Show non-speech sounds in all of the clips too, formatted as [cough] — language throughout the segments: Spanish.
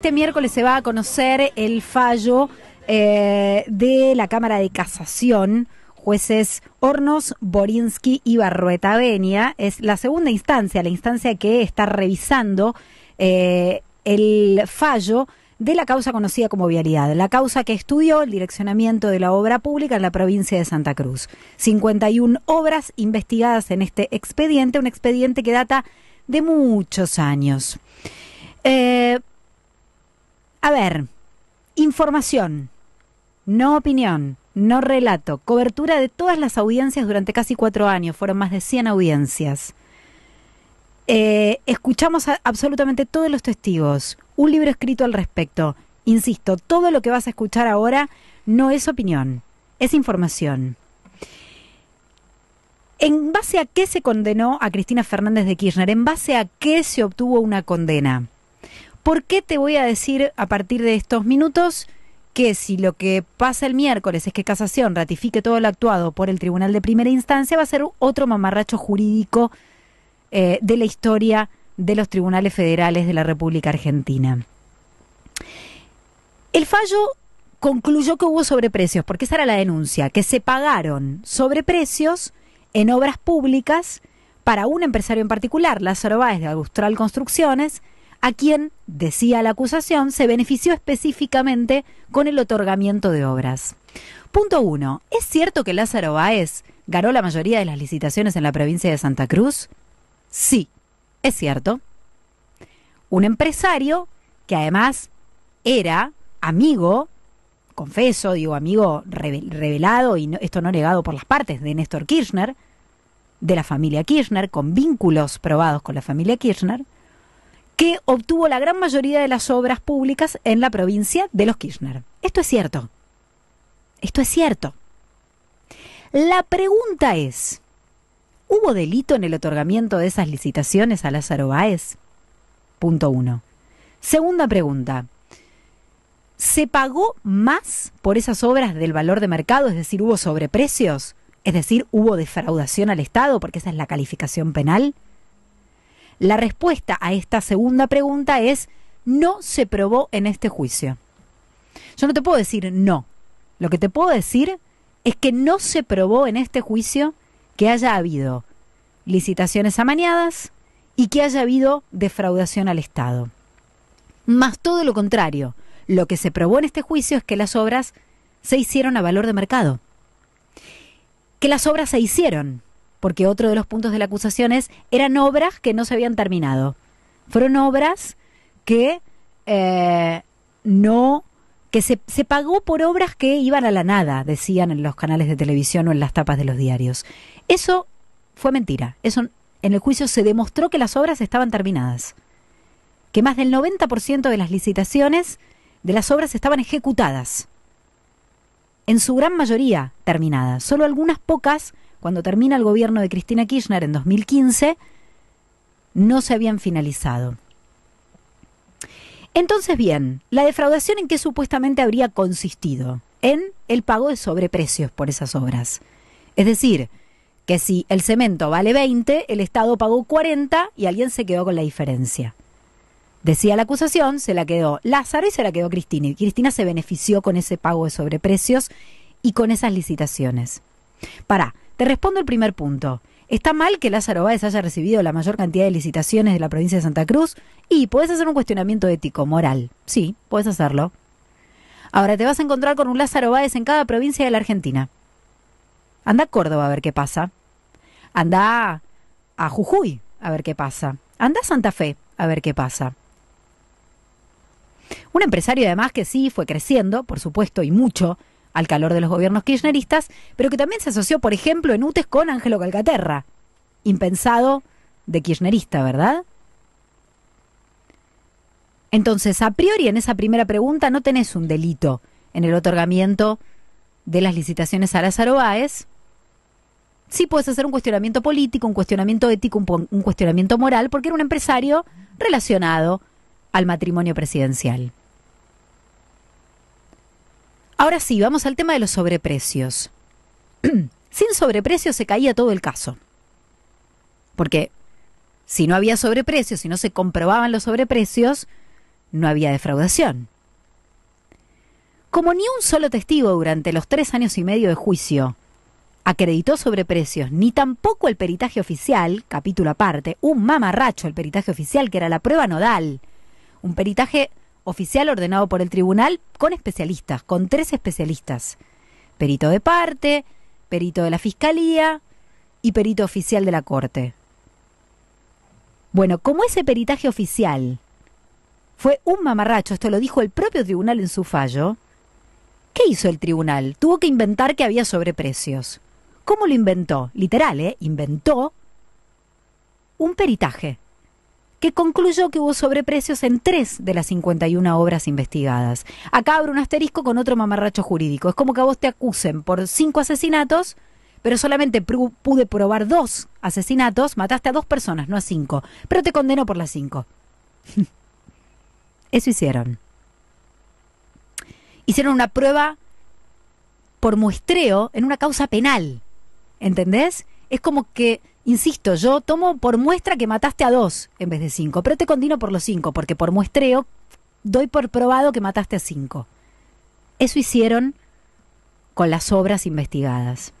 Este miércoles se va a conocer el fallo eh, de la Cámara de Casación. Jueces Hornos, Borinsky y Barrueta Benia. Es la segunda instancia, la instancia que está revisando eh, el fallo de la causa conocida como vialidad, la causa que estudió el direccionamiento de la obra pública en la provincia de Santa Cruz. 51 obras investigadas en este expediente, un expediente que data de muchos años. Eh, a ver, información, no opinión, no relato, cobertura de todas las audiencias durante casi cuatro años, fueron más de 100 audiencias. Eh, escuchamos absolutamente todos los testigos, un libro escrito al respecto. Insisto, todo lo que vas a escuchar ahora no es opinión, es información. ¿En base a qué se condenó a Cristina Fernández de Kirchner? ¿En base a qué se obtuvo una condena? ¿Por qué te voy a decir a partir de estos minutos que si lo que pasa el miércoles es que Casación ratifique todo lo actuado por el Tribunal de Primera Instancia, va a ser otro mamarracho jurídico eh, de la historia de los tribunales federales de la República Argentina? El fallo concluyó que hubo sobreprecios, porque esa era la denuncia, que se pagaron sobreprecios en obras públicas para un empresario en particular, Lázaro Báez de Austral Construcciones, a quien, decía la acusación, se benefició específicamente con el otorgamiento de obras. Punto uno. ¿Es cierto que Lázaro Báez ganó la mayoría de las licitaciones en la provincia de Santa Cruz? Sí, es cierto. Un empresario que además era amigo, confeso, digo amigo revelado y esto no negado por las partes, de Néstor Kirchner, de la familia Kirchner, con vínculos probados con la familia Kirchner, que obtuvo la gran mayoría de las obras públicas en la provincia de los Kirchner. Esto es cierto. Esto es cierto. La pregunta es, ¿hubo delito en el otorgamiento de esas licitaciones a Lázaro Báez? Punto uno. Segunda pregunta. ¿Se pagó más por esas obras del valor de mercado? Es decir, ¿hubo sobreprecios? Es decir, ¿hubo defraudación al Estado? Porque esa es la calificación penal. La respuesta a esta segunda pregunta es no se probó en este juicio. Yo no te puedo decir no. Lo que te puedo decir es que no se probó en este juicio que haya habido licitaciones amañadas y que haya habido defraudación al Estado. Más todo lo contrario, lo que se probó en este juicio es que las obras se hicieron a valor de mercado. Que las obras se hicieron, porque otro de los puntos de la acusación es, eran obras que no se habían terminado. Fueron obras que eh, no que se, pagó por obras que iban a la nada, decían en los canales de televisión o en las tapas de los diarios. Eso fue mentira. Eso en el juicio se demostró que las obras estaban terminadas. Que más del 90% de las licitaciones de las obras estaban ejecutadas. En su gran mayoría terminadas, solo algunas pocas cuando termina el gobierno de Cristina Kirchner en 2015, no se habían finalizado. Entonces, bien, la defraudación en qué supuestamente habría consistido? En el pago de sobreprecios por esas obras. Es decir, que si el cemento vale 20, el Estado pagó 40 y alguien se quedó con la diferencia. Decía la acusación, se la quedó Lázaro y se la quedó Cristina. Y Cristina se benefició con ese pago de sobreprecios y con esas licitaciones. Para, te respondo el primer punto. ¿Está mal que Lázaro Báez haya recibido la mayor cantidad de licitaciones de la provincia de Santa Cruz? Y puedes hacer un cuestionamiento ético, moral. Sí, puedes hacerlo. Ahora te vas a encontrar con un Lázaro Báez en cada provincia de la Argentina. Anda a Córdoba a ver qué pasa. Anda a Jujuy a ver qué pasa. Anda a Santa Fe a ver qué pasa. Un empresario además que sí fue creciendo, por supuesto, y mucho, al calor de los gobiernos kirchneristas, pero que también se asoció, por ejemplo, en UTES con Ángelo Calcaterra, impensado de kirchnerista, ¿verdad? Entonces, a priori en esa primera pregunta no tenés un delito en el otorgamiento de las licitaciones a las Báez. Sí puedes hacer un cuestionamiento político, un cuestionamiento ético, un cuestionamiento moral, porque era un empresario relacionado al matrimonio presidencial. Ahora sí, vamos al tema de los sobreprecios. [clears throat] Sin sobreprecios se caía todo el caso. Porque si no había sobreprecios, si no se comprobaban los sobreprecios, no había defraudación. Como ni un solo testigo durante los tres años y medio de juicio acreditó sobreprecios, ni tampoco el peritaje oficial, capítulo aparte, un mamarracho el peritaje oficial, que era la prueba nodal, un peritaje oficial ordenado por el tribunal con especialistas, con tres especialistas. Perito de parte, perito de la fiscalía y perito oficial de la corte. Bueno, como ese peritaje oficial fue un mamarracho, esto lo dijo el propio tribunal en su fallo, ¿qué hizo el tribunal? Tuvo que inventar que había sobreprecios. ¿Cómo lo inventó? Literal, ¿eh? Inventó un peritaje que concluyó que hubo sobreprecios en tres de las 51 obras investigadas. Acá abro un asterisco con otro mamarracho jurídico. Es como que a vos te acusen por cinco asesinatos, pero solamente pude probar dos asesinatos, mataste a dos personas, no a cinco, pero te condeno por las cinco. [laughs] Eso hicieron. Hicieron una prueba por muestreo en una causa penal. ¿Entendés? Es como que Insisto, yo tomo por muestra que mataste a dos en vez de cinco, pero te condino por los cinco, porque por muestreo doy por probado que mataste a cinco. Eso hicieron con las obras investigadas.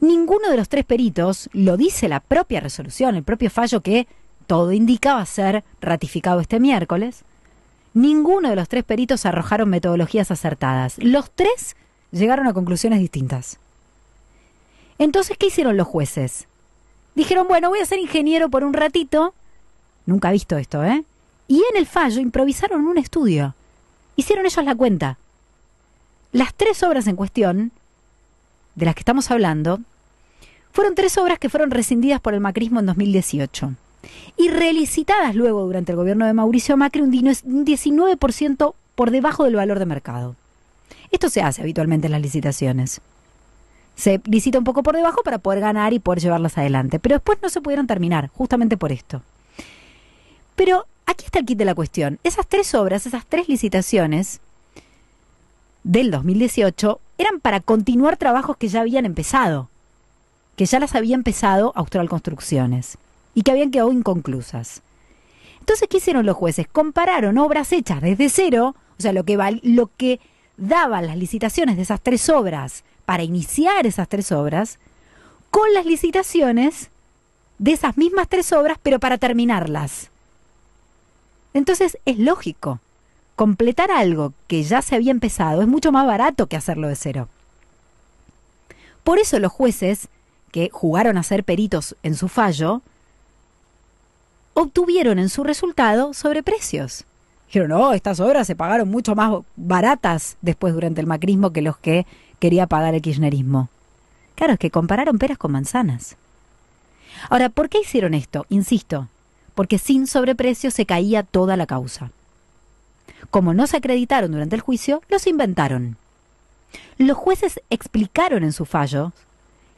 Ninguno de los tres peritos, lo dice la propia resolución, el propio fallo que todo indicaba a ser ratificado este miércoles, ninguno de los tres peritos arrojaron metodologías acertadas. Los tres llegaron a conclusiones distintas. Entonces, ¿qué hicieron los jueces? Dijeron, bueno, voy a ser ingeniero por un ratito. Nunca he visto esto, ¿eh? Y en el fallo improvisaron un estudio. Hicieron ellos la cuenta. Las tres obras en cuestión, de las que estamos hablando, fueron tres obras que fueron rescindidas por el macrismo en 2018 y relicitadas luego durante el gobierno de Mauricio Macri un 19% por debajo del valor de mercado. Esto se hace habitualmente en las licitaciones se licita un poco por debajo para poder ganar y poder llevarlas adelante. Pero después no se pudieron terminar, justamente por esto. Pero aquí está el kit de la cuestión. Esas tres obras, esas tres licitaciones del 2018 eran para continuar trabajos que ya habían empezado, que ya las había empezado Austral Construcciones y que habían quedado inconclusas. Entonces, ¿qué hicieron los jueces? Compararon obras hechas desde cero, o sea, lo que, lo que daban las licitaciones de esas tres obras para iniciar esas tres obras con las licitaciones de esas mismas tres obras, pero para terminarlas. Entonces es lógico. Completar algo que ya se había empezado es mucho más barato que hacerlo de cero. Por eso los jueces, que jugaron a ser peritos en su fallo, obtuvieron en su resultado sobreprecios. Dijeron, no, oh, estas obras se pagaron mucho más baratas después durante el macrismo que los que quería pagar el kirchnerismo. Claro, es que compararon peras con manzanas. Ahora, ¿por qué hicieron esto? Insisto, porque sin sobreprecio se caía toda la causa. Como no se acreditaron durante el juicio, los inventaron. Los jueces explicaron en su fallo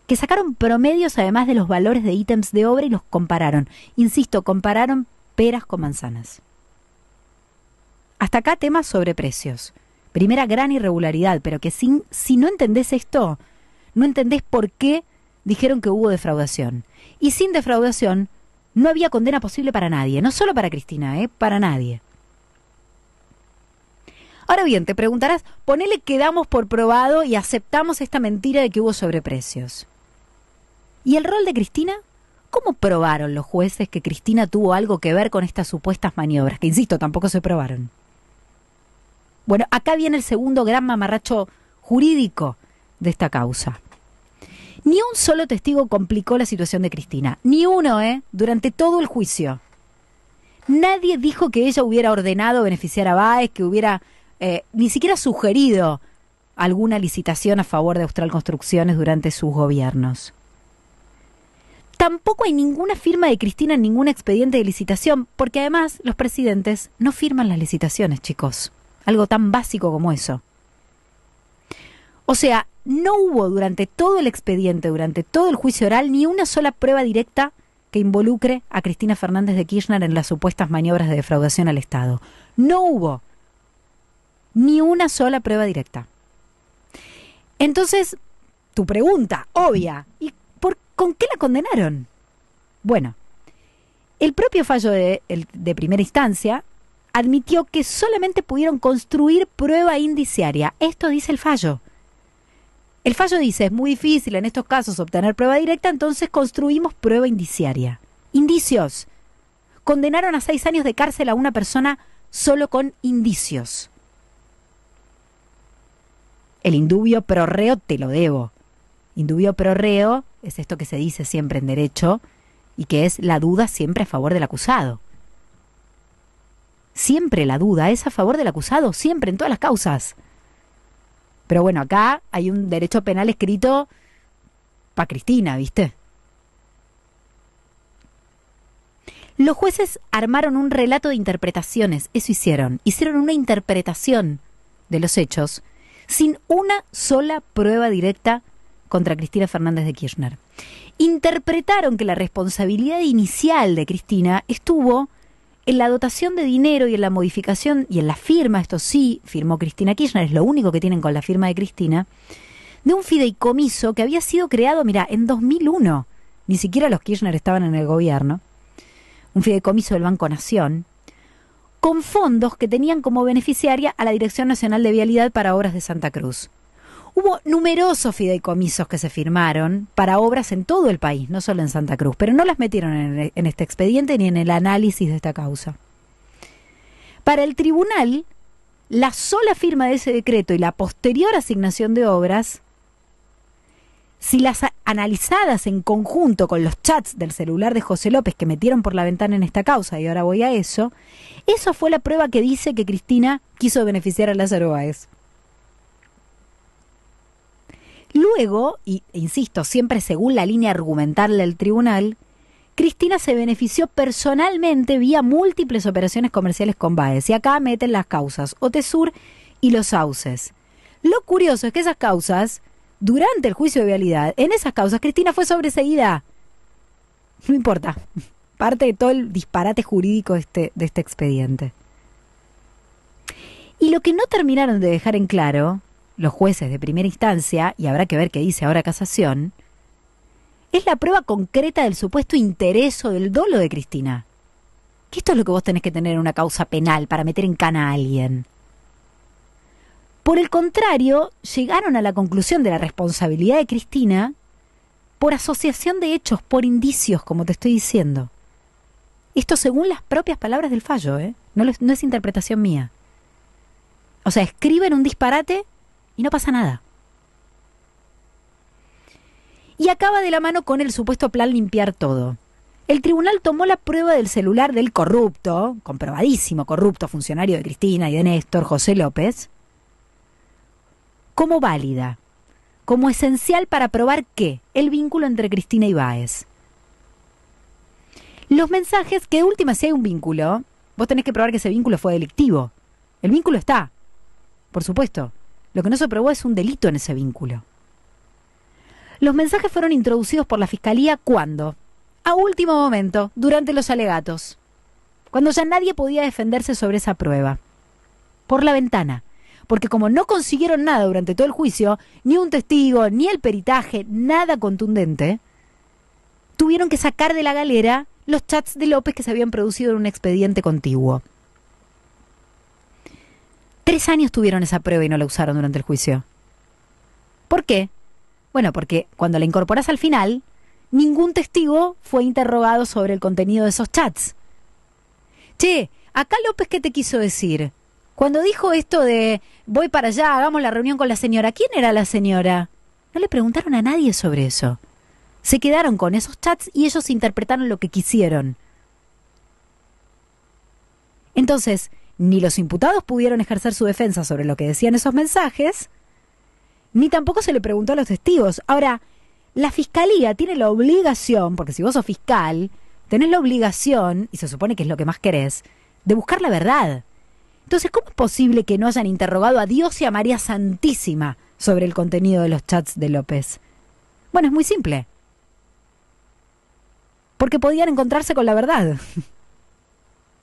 que sacaron promedios además de los valores de ítems de obra y los compararon. Insisto, compararon peras con manzanas. Hasta acá temas sobre precios. Primera gran irregularidad, pero que sin, si no entendés esto, no entendés por qué dijeron que hubo defraudación. Y sin defraudación no había condena posible para nadie, no solo para Cristina, ¿eh? para nadie. Ahora bien, te preguntarás, ponele que damos por probado y aceptamos esta mentira de que hubo sobreprecios. ¿Y el rol de Cristina? ¿Cómo probaron los jueces que Cristina tuvo algo que ver con estas supuestas maniobras? Que insisto, tampoco se probaron. Bueno, acá viene el segundo gran mamarracho jurídico de esta causa. Ni un solo testigo complicó la situación de Cristina, ni uno, ¿eh? Durante todo el juicio. Nadie dijo que ella hubiera ordenado beneficiar a Báez, que hubiera eh, ni siquiera sugerido alguna licitación a favor de Austral Construcciones durante sus gobiernos. Tampoco hay ninguna firma de Cristina en ningún expediente de licitación, porque además los presidentes no firman las licitaciones, chicos algo tan básico como eso. O sea, no hubo durante todo el expediente, durante todo el juicio oral, ni una sola prueba directa que involucre a Cristina Fernández de Kirchner en las supuestas maniobras de defraudación al Estado. No hubo ni una sola prueba directa. Entonces, tu pregunta, obvia, ¿y por, con qué la condenaron? Bueno, el propio fallo de, de primera instancia admitió que solamente pudieron construir prueba indiciaria. Esto dice el fallo. El fallo dice, es muy difícil en estos casos obtener prueba directa, entonces construimos prueba indiciaria. Indicios. Condenaron a seis años de cárcel a una persona solo con indicios. El indubio pro te lo debo. Indubio pro es esto que se dice siempre en derecho y que es la duda siempre a favor del acusado. Siempre la duda es a favor del acusado, siempre, en todas las causas. Pero bueno, acá hay un derecho penal escrito para Cristina, ¿viste? Los jueces armaron un relato de interpretaciones, eso hicieron, hicieron una interpretación de los hechos sin una sola prueba directa contra Cristina Fernández de Kirchner. Interpretaron que la responsabilidad inicial de Cristina estuvo en la dotación de dinero y en la modificación y en la firma, esto sí, firmó Cristina Kirchner, es lo único que tienen con la firma de Cristina, de un fideicomiso que había sido creado, mira, en 2001, ni siquiera los Kirchner estaban en el gobierno, un fideicomiso del Banco Nación, con fondos que tenían como beneficiaria a la Dirección Nacional de Vialidad para Obras de Santa Cruz. Hubo numerosos fideicomisos que se firmaron para obras en todo el país, no solo en Santa Cruz, pero no las metieron en, este expediente ni en el análisis de esta causa. Para el tribunal, la sola firma de ese decreto y la posterior asignación de obras, si las analizadas en conjunto con los chats del celular de José López que metieron por la ventana en esta causa, y ahora voy a eso, eso fue la prueba que dice que Cristina quiso beneficiar a las Báez. Luego, y, e insisto, siempre según la línea argumental del tribunal, Cristina se benefició personalmente vía múltiples operaciones comerciales con Baez. Y acá meten las causas Otesur y los sauces. Lo curioso es que esas causas, durante el juicio de vialidad, en esas causas Cristina fue sobreseída. No importa. [laughs] Parte de todo el disparate jurídico este, de este expediente. Y lo que no terminaron de dejar en claro los jueces de primera instancia, y habrá que ver qué dice ahora casación, es la prueba concreta del supuesto interés o del dolo de Cristina. Que esto es lo que vos tenés que tener en una causa penal para meter en cana a alguien. Por el contrario, llegaron a la conclusión de la responsabilidad de Cristina por asociación de hechos, por indicios, como te estoy diciendo. Esto según las propias palabras del fallo, ¿eh? no, no es interpretación mía. O sea, escriben un disparate y no pasa nada. Y acaba de la mano con el supuesto plan limpiar todo. El tribunal tomó la prueba del celular del corrupto, comprobadísimo corrupto funcionario de Cristina y de Néstor, José López, como válida, como esencial para probar qué, el vínculo entre Cristina y Báez. Los mensajes, que de última si hay un vínculo, vos tenés que probar que ese vínculo fue delictivo. El vínculo está, por supuesto. Lo que no se probó es un delito en ese vínculo. Los mensajes fueron introducidos por la Fiscalía cuando, a último momento, durante los alegatos, cuando ya nadie podía defenderse sobre esa prueba, por la ventana, porque como no consiguieron nada durante todo el juicio, ni un testigo, ni el peritaje, nada contundente, tuvieron que sacar de la galera los chats de López que se habían producido en un expediente contiguo. Tres años tuvieron esa prueba y no la usaron durante el juicio. ¿Por qué? Bueno, porque cuando la incorporas al final, ningún testigo fue interrogado sobre el contenido de esos chats. Che, acá López, ¿qué te quiso decir? Cuando dijo esto de voy para allá, hagamos la reunión con la señora, ¿quién era la señora? No le preguntaron a nadie sobre eso. Se quedaron con esos chats y ellos interpretaron lo que quisieron. Entonces, ni los imputados pudieron ejercer su defensa sobre lo que decían esos mensajes, ni tampoco se le preguntó a los testigos. Ahora, la fiscalía tiene la obligación, porque si vos sos fiscal, tenés la obligación, y se supone que es lo que más querés, de buscar la verdad. Entonces, ¿cómo es posible que no hayan interrogado a Dios y a María Santísima sobre el contenido de los chats de López? Bueno, es muy simple. Porque podían encontrarse con la verdad. [laughs]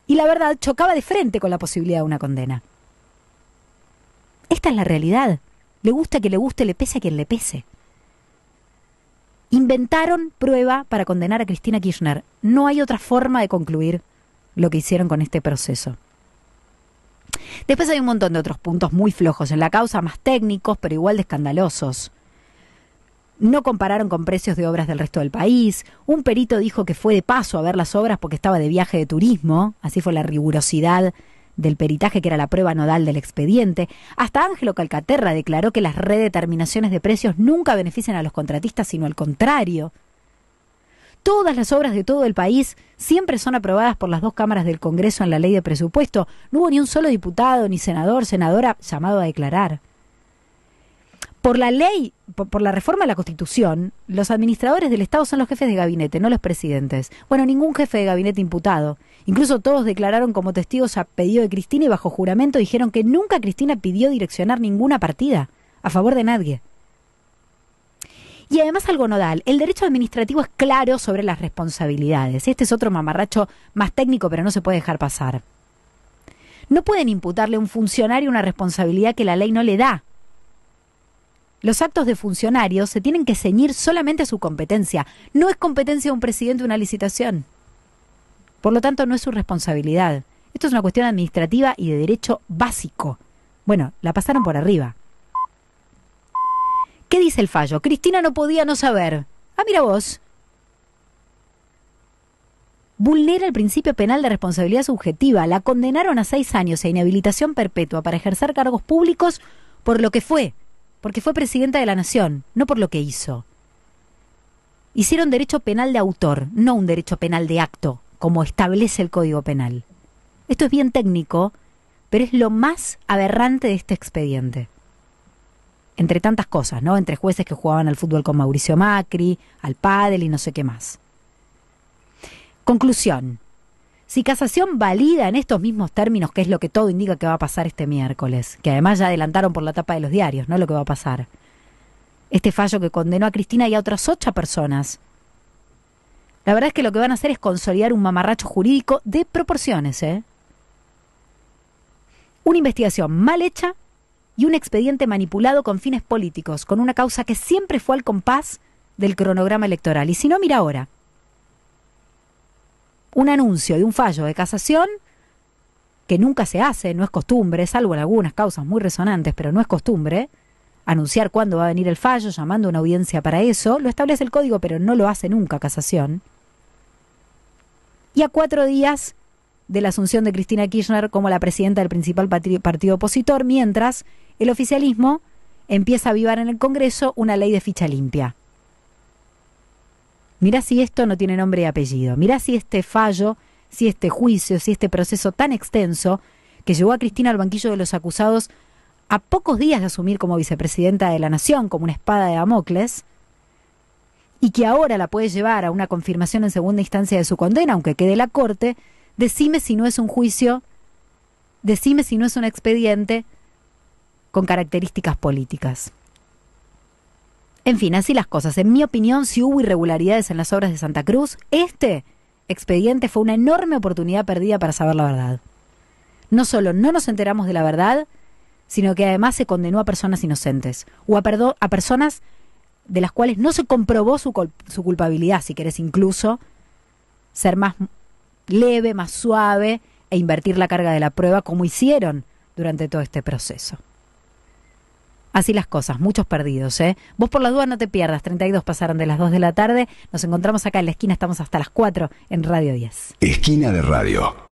y la verdad chocaba de frente con la posibilidad de una condena. Esta es la realidad. Le gusta que le guste, le pese a quien le pese. Inventaron prueba para condenar a Cristina Kirchner. No hay otra forma de concluir lo que hicieron con este proceso. Después hay un montón de otros puntos muy flojos en la causa, más técnicos, pero igual de escandalosos no compararon con precios de obras del resto del país, un perito dijo que fue de paso a ver las obras porque estaba de viaje de turismo, así fue la rigurosidad del peritaje que era la prueba nodal del expediente, hasta Ángelo Calcaterra declaró que las redeterminaciones de precios nunca benefician a los contratistas, sino al contrario. Todas las obras de todo el país siempre son aprobadas por las dos cámaras del Congreso en la ley de presupuesto. No hubo ni un solo diputado ni senador, senadora llamado a declarar por la ley, por, la reforma de la Constitución, los administradores del Estado son los jefes de gabinete, no los presidentes. Bueno, ningún jefe de gabinete imputado. Incluso todos declararon como testigos a pedido de Cristina y bajo juramento dijeron que nunca Cristina pidió direccionar ninguna partida a favor de nadie. Y además algo nodal, el derecho administrativo es claro sobre las responsabilidades. Este es otro mamarracho más técnico, pero no se puede dejar pasar. No pueden imputarle a un funcionario una responsabilidad que la ley no le da los actos de funcionarios se tienen que ceñir solamente a su competencia. No es competencia de un presidente una licitación. Por lo tanto, no es su responsabilidad. Esto es una cuestión administrativa y de derecho básico. Bueno, la pasaron por arriba. ¿Qué dice el fallo? Cristina no podía no saber. Ah, mira vos. Vulnera el principio penal de responsabilidad subjetiva. La condenaron a seis años e inhabilitación perpetua para ejercer cargos públicos por lo que fue porque fue presidenta de la Nación, no por lo que hizo. Hicieron derecho penal de autor, no un derecho penal de acto, como establece el Código Penal. Esto es bien técnico, pero es lo más aberrante de este expediente. Entre tantas cosas, ¿no? Entre jueces que jugaban al fútbol con Mauricio Macri, al pádel y no sé qué más. Conclusión. Si casación valida en estos mismos términos, que es lo que todo indica que va a pasar este miércoles, que además ya adelantaron por la tapa de los diarios, ¿no? Lo que va a pasar. Este fallo que condenó a Cristina y a otras ocho personas. La verdad es que lo que van a hacer es consolidar un mamarracho jurídico de proporciones, ¿eh? Una investigación mal hecha y un expediente manipulado con fines políticos, con una causa que siempre fue al compás del cronograma electoral. Y si no, mira ahora un anuncio de un fallo de casación que nunca se hace, no es costumbre, salvo en algunas causas muy resonantes, pero no es costumbre, anunciar cuándo va a venir el fallo, llamando a una audiencia para eso, lo establece el código, pero no lo hace nunca casación. Y a cuatro días de la asunción de Cristina Kirchner como la presidenta del principal partido opositor, mientras el oficialismo empieza a avivar en el Congreso una ley de ficha limpia. Mirá si esto no tiene nombre y apellido. Mirá si este fallo, si este juicio, si este proceso tan extenso que llevó a Cristina al banquillo de los acusados a pocos días de asumir como vicepresidenta de la Nación, como una espada de Damocles, y que ahora la puede llevar a una confirmación en segunda instancia de su condena, aunque quede la Corte, decime si no es un juicio, decime si no es un expediente con características políticas. En fin, así las cosas. En mi opinión, si hubo irregularidades en las obras de Santa Cruz, este expediente fue una enorme oportunidad perdida para saber la verdad. No solo no nos enteramos de la verdad, sino que además se condenó a personas inocentes o a, a personas de las cuales no se comprobó su, su culpabilidad, si querés incluso ser más leve, más suave e invertir la carga de la prueba como hicieron durante todo este proceso. Así las cosas, muchos perdidos, ¿eh? Vos por las dudas no te pierdas, 32 pasaron de las 2 de la tarde, nos encontramos acá en la esquina, estamos hasta las 4 en Radio 10. Esquina de Radio.